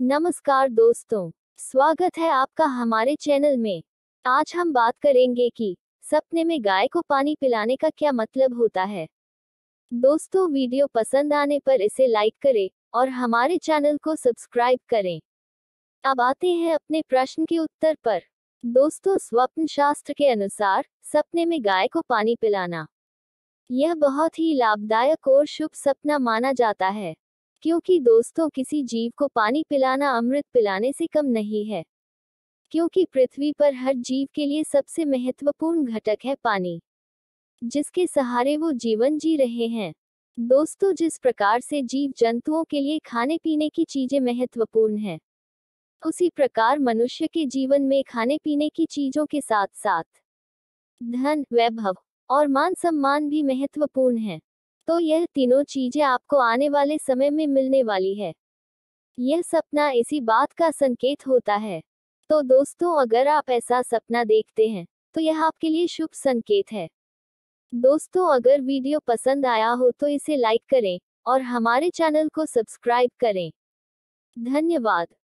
नमस्कार दोस्तों स्वागत है आपका हमारे चैनल में आज हम बात करेंगे कि सपने में गाय को पानी पिलाने का क्या मतलब होता है दोस्तों वीडियो पसंद आने पर इसे लाइक करें और हमारे चैनल को सब्सक्राइब करें अब आते हैं अपने प्रश्न के उत्तर पर दोस्तों स्वप्न शास्त्र के अनुसार सपने में गाय को पानी पिलाना यह बहुत ही लाभदायक और शुभ सपना माना जाता है क्योंकि दोस्तों किसी जीव को पानी पिलाना अमृत पिलाने से कम नहीं है क्योंकि पृथ्वी पर हर जीव के लिए सबसे महत्वपूर्ण घटक है पानी जिसके सहारे वो जीवन जी रहे हैं दोस्तों जिस प्रकार से जीव जंतुओं के लिए खाने पीने की चीजें महत्वपूर्ण हैं उसी प्रकार मनुष्य के जीवन में खाने पीने की चीजों के साथ साथ धन वैभव और मान सम्मान भी महत्वपूर्ण है तो यह तीनों चीजें आपको आने वाले समय में मिलने वाली है यह सपना इसी बात का संकेत होता है तो दोस्तों अगर आप ऐसा सपना देखते हैं तो यह आपके लिए शुभ संकेत है दोस्तों अगर वीडियो पसंद आया हो तो इसे लाइक करें और हमारे चैनल को सब्सक्राइब करें धन्यवाद